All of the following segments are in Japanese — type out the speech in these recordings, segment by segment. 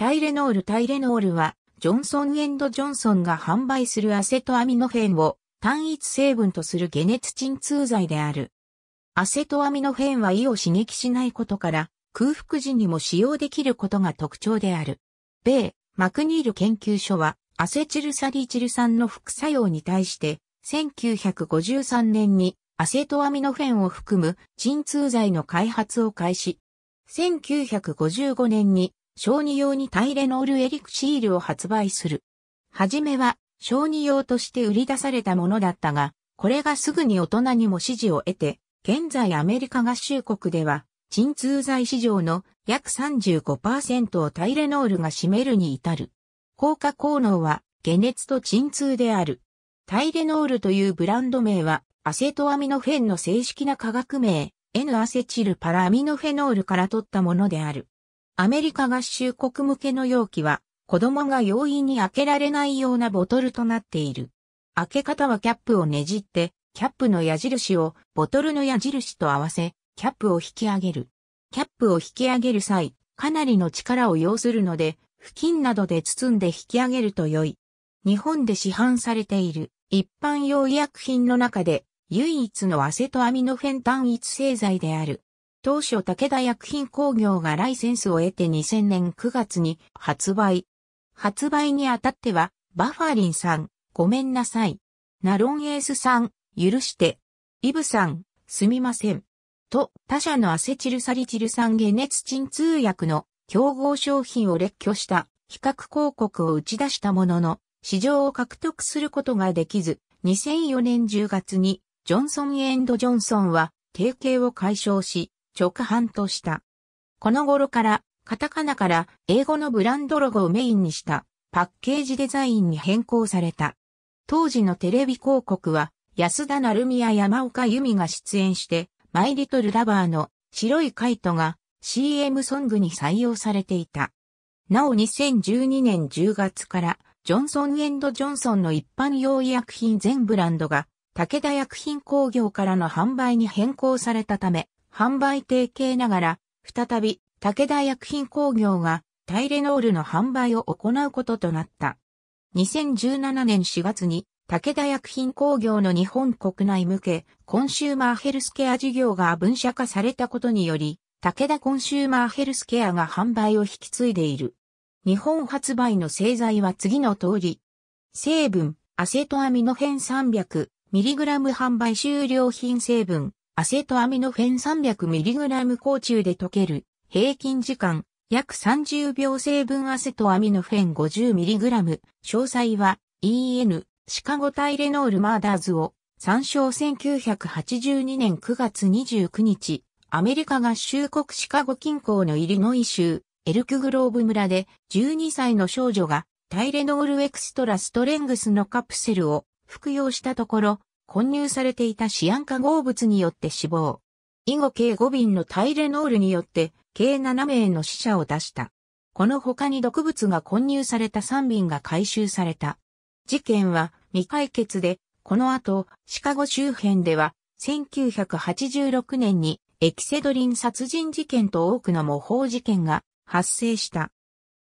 タイレノールタイレノールは、ジョンソンジョンソンが販売するアセトアミノフェンを単一成分とする解熱鎮痛剤である。アセトアミノフェンは胃を刺激しないことから、空腹時にも使用できることが特徴である。米、マクニール研究所は、アセチルサリチル酸の副作用に対して、1953年にアセトアミノフェンを含む鎮痛剤の開発を開始。1955年に小児用にタイレノールエリクシールを発売する。はじめは、小児用として売り出されたものだったが、これがすぐに大人にも支持を得て、現在アメリカ合衆国では、鎮痛剤市場の約35%をタイレノールが占めるに至る。効果効能は、解熱と鎮痛である。タイレノールというブランド名は、アセトアミノフェンの正式な化学名、N アセチルパラアミノフェノールから取ったものである。アメリカ合衆国向けの容器は、子供が容易に開けられないようなボトルとなっている。開け方はキャップをねじって、キャップの矢印をボトルの矢印と合わせ、キャップを引き上げる。キャップを引き上げる際、かなりの力を要するので、布巾などで包んで引き上げると良い。日本で市販されている一般用医薬品の中で唯一のアセトアミノフェン単一製剤である当初武田薬品工業がライセンスを得て2000年9月に発売。発売にあたっては、バファリンさん、ごめんなさい。ナロンエースさん、許して。イブさん、すみません。と、他社のアセチルサリチル酸解熱鎮痛薬の競合商品を列挙した比較広告を打ち出したものの、市場を獲得することができず、2004年10月に、ジョンソン・エンド・ジョンソンは、提携を解消し、直販とした。この頃から、カタカナから英語のブランドロゴをメインにしたパッケージデザインに変更された。当時のテレビ広告は安田成美や山岡由美が出演して、マイリトルラバーの白いカイトが CM ソングに採用されていた。なお2012年10月からジョンソンジョンソンの一般用医薬品全ブランドが武田薬品工業からの販売に変更されたため、販売提携ながら、再び武田薬品工業がタイレノールの販売を行うこととなった。2017年4月に武田薬品工業の日本国内向けコンシューマーヘルスケア事業が分社化されたことにより、武田コンシューマーヘルスケアが販売を引き継いでいる。日本発売の製剤は次の通り。成分、アセトアミノフェン 300mg 販売終了品成分、アセトアミノフェン 300mg 高中で溶ける平均時間約30秒成分アセトアミノフェン 50mg 詳細は EN シカゴタイレノールマーダーズを参照1982年9月29日アメリカ合衆国シカゴ近郊のイリノイ州エルクグローブ村で12歳の少女がタイレノールエクストラストレングスのカプセルを服用したところ混入されていたシアン化合物によって死亡。以後計5便のタイレノールによって計7名の死者を出した。この他に毒物が混入された3便が回収された。事件は未解決で、この後、シカゴ周辺では、1986年にエキセドリン殺人事件と多くの模倣事件が発生した。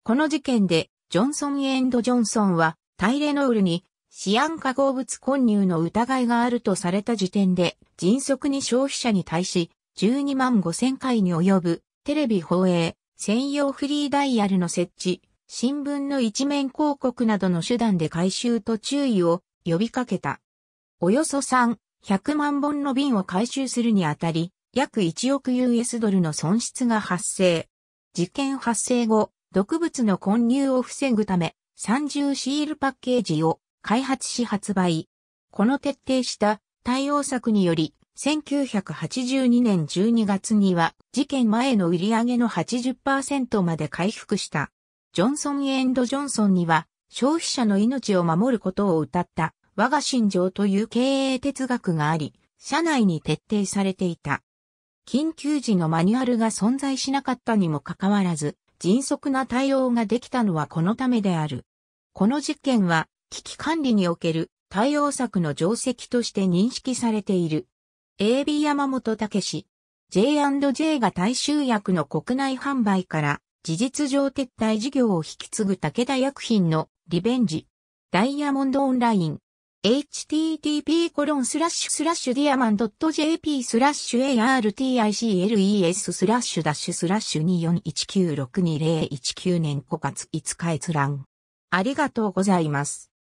この事件で、ジョンソン・エンド・ジョンソンは、タイレノールにシアン化合物混入の疑いがあるとされた時点で、迅速に消費者に対し、12万5千回に及ぶ、テレビ放映、専用フリーダイヤルの設置、新聞の一面広告などの手段で回収と注意を呼びかけた。およそ3、100万本の瓶を回収するにあたり、約1億 US ドルの損失が発生。事件発生後、毒物の混入を防ぐため、30シールパッケージを開発し発売。この徹底した対応策により、1982年12月には事件前の売り上げの80%まで回復した。ジョンソン・エンド・ジョンソンには消費者の命を守ることを謳った我が心情という経営哲学があり、社内に徹底されていた。緊急時のマニュアルが存在しなかったにもかかわらず、迅速な対応ができたのはこのためである。この実験は危機管理における対応策の定石として認識されている。AB 山本武史 J&J が大衆薬の国内販売から事実上撤退事業を引き継ぐ武田薬品のリベンジ。ダイヤモンドオンライン。http コロンスラッシュスラッシュディアマン .jp スラッシュ articles スラッシュダッシュスラッシュ241962019年5月5日閲覧。ありがとうございます。